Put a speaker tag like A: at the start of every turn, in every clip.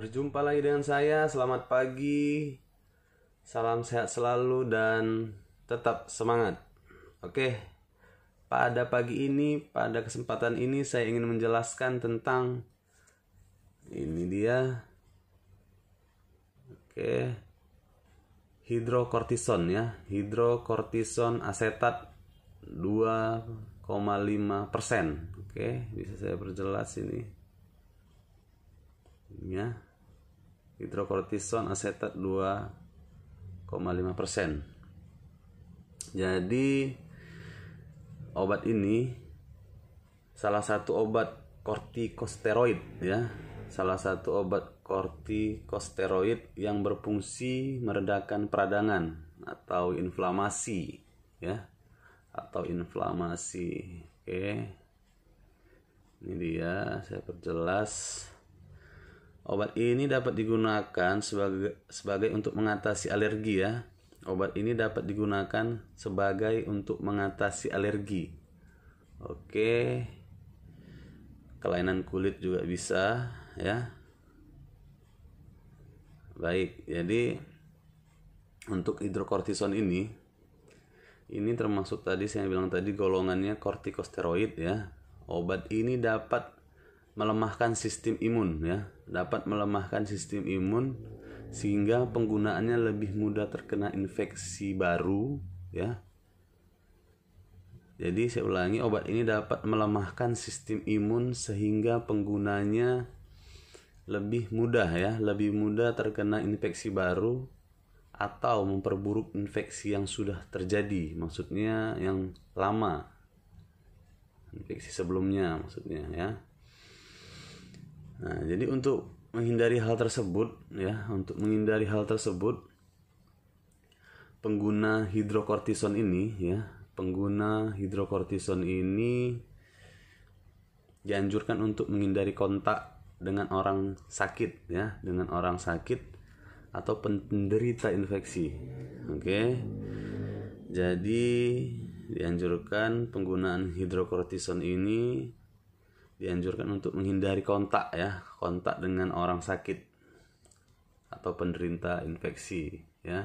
A: Berjumpa lagi dengan saya, selamat pagi. Salam sehat selalu dan tetap semangat. Oke. Pada pagi ini, pada kesempatan ini saya ingin menjelaskan tentang ini dia. Oke. Hidrokortison ya, hidrokortison asetat 2,5%. Oke, bisa saya perjelas ini ya hidrokortison asetat 2,5 Jadi obat ini salah satu obat kortikosteroid ya, salah satu obat kortikosteroid yang berfungsi meredakan peradangan atau inflamasi ya atau inflamasi. Oke. Ini dia saya perjelas. Obat ini dapat digunakan sebagai sebagai untuk mengatasi alergi ya. Obat ini dapat digunakan sebagai untuk mengatasi alergi. Oke. Kelainan kulit juga bisa ya. Baik, jadi untuk hidrokortison ini ini termasuk tadi saya bilang tadi golongannya kortikosteroid ya. Obat ini dapat melemahkan sistem imun ya dapat melemahkan sistem imun sehingga penggunaannya lebih mudah terkena infeksi baru ya. Jadi saya ulangi obat ini dapat melemahkan sistem imun sehingga penggunanya lebih mudah ya, lebih mudah terkena infeksi baru atau memperburuk infeksi yang sudah terjadi, maksudnya yang lama. Infeksi sebelumnya maksudnya ya. Nah, jadi untuk menghindari hal tersebut ya, untuk menghindari hal tersebut pengguna hidrokortison ini ya, pengguna hidrokortison ini dianjurkan untuk menghindari kontak dengan orang sakit ya, dengan orang sakit atau penderita infeksi. Oke. Okay? Jadi dianjurkan penggunaan hidrokortison ini dianjurkan untuk menghindari kontak ya kontak dengan orang sakit atau penderita infeksi ya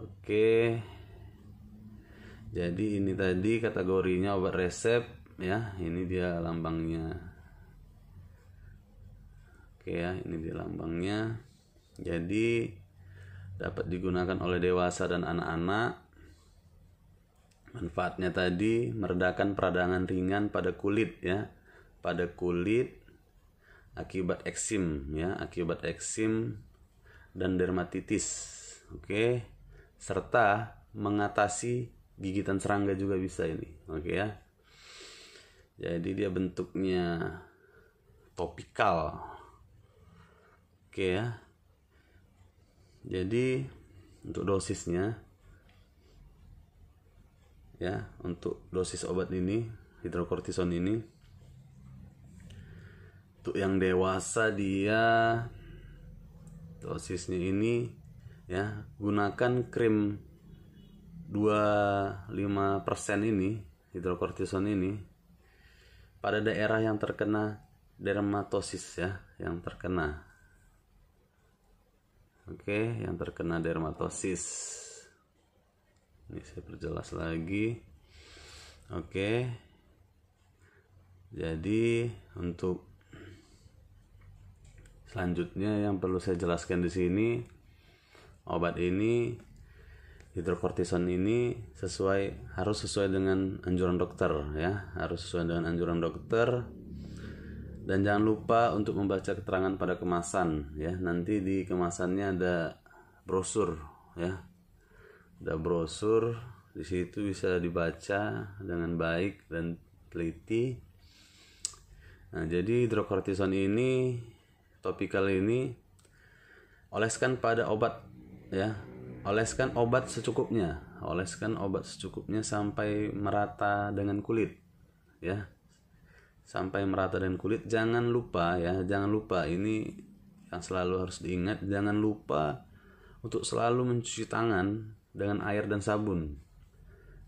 A: oke jadi ini tadi kategorinya obat resep ya ini dia lambangnya oke ya ini dia lambangnya jadi dapat digunakan oleh dewasa dan anak-anak manfaatnya tadi meredakan peradangan ringan pada kulit ya pada kulit akibat eksim ya akibat eksim dan dermatitis oke okay? serta mengatasi gigitan serangga juga bisa ini oke okay ya jadi dia bentuknya topikal oke okay ya jadi untuk dosisnya ya untuk dosis obat ini hidrokortison ini untuk yang dewasa dia dosisnya ini ya gunakan krim 25% ini hidrokortison ini pada daerah yang terkena dermatosis ya yang terkena oke yang terkena dermatosis ini saya perjelas lagi oke jadi untuk selanjutnya yang perlu saya jelaskan di sini obat ini hidrokortison ini sesuai harus sesuai dengan anjuran dokter ya harus sesuai dengan anjuran dokter dan jangan lupa untuk membaca keterangan pada kemasan ya nanti di kemasannya ada brosur ya ada brosur di situ bisa dibaca dengan baik dan teliti nah jadi hidrokortison ini topikal ini oleskan pada obat ya oleskan obat secukupnya oleskan obat secukupnya sampai merata dengan kulit ya sampai merata dengan kulit jangan lupa ya jangan lupa ini yang selalu harus diingat jangan lupa untuk selalu mencuci tangan dengan air dan sabun.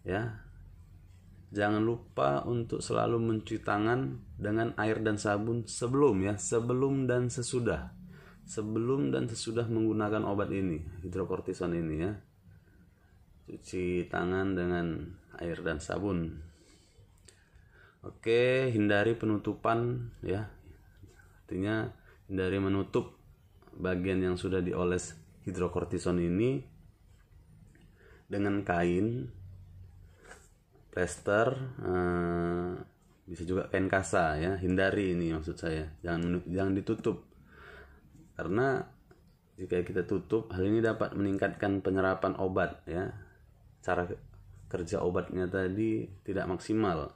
A: Ya. Jangan lupa untuk selalu mencuci tangan dengan air dan sabun sebelum ya, sebelum dan sesudah. Sebelum dan sesudah menggunakan obat ini, hidrokortison ini ya. Cuci tangan dengan air dan sabun. Oke, hindari penutupan ya. Artinya hindari menutup bagian yang sudah dioles hidrokortison ini dengan kain plester uh, bisa juga kain kasa ya hindari ini maksud saya jangan jangan ditutup karena jika kita tutup hal ini dapat meningkatkan penyerapan obat ya cara kerja obatnya tadi tidak maksimal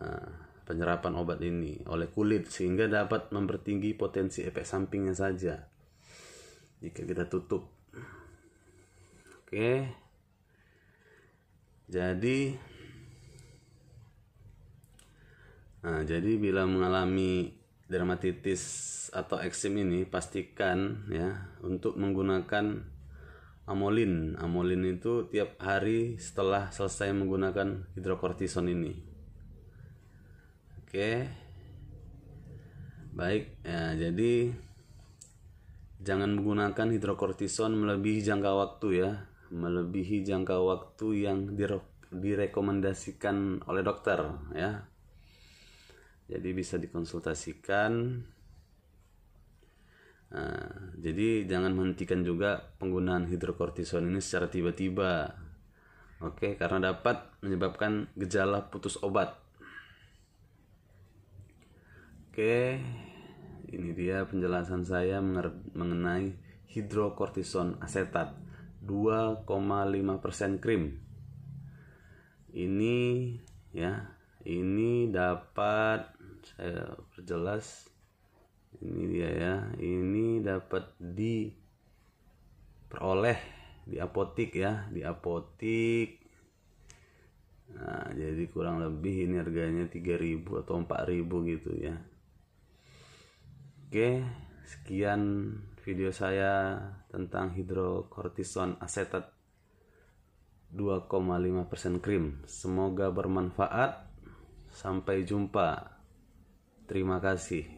A: uh, penyerapan obat ini oleh kulit sehingga dapat mempertinggi potensi efek sampingnya saja jika kita tutup oke okay. Jadi Nah, jadi bila mengalami dermatitis atau eksim ini pastikan ya untuk menggunakan amolin. Amolin itu tiap hari setelah selesai menggunakan hidrokortison ini. Oke. Baik, ya, jadi jangan menggunakan hidrokortison melebihi jangka waktu ya melebihi jangka waktu yang direkomendasikan oleh dokter ya. Jadi bisa dikonsultasikan. Nah, jadi jangan menghentikan juga penggunaan hidrokortison ini secara tiba-tiba. Oke, karena dapat menyebabkan gejala putus obat. Oke, ini dia penjelasan saya mengenai hidrokortison asetat. 2,5% krim. Ini ya, ini dapat saya perjelas ini dia ya. Ini dapat diperoleh di apotik ya, di apotik. Nah, jadi kurang lebih ini harganya 3000 atau 4000 gitu ya. Oke, sekian video saya tentang hidrokortison asetat 2,5% krim. Semoga bermanfaat. Sampai jumpa. Terima kasih.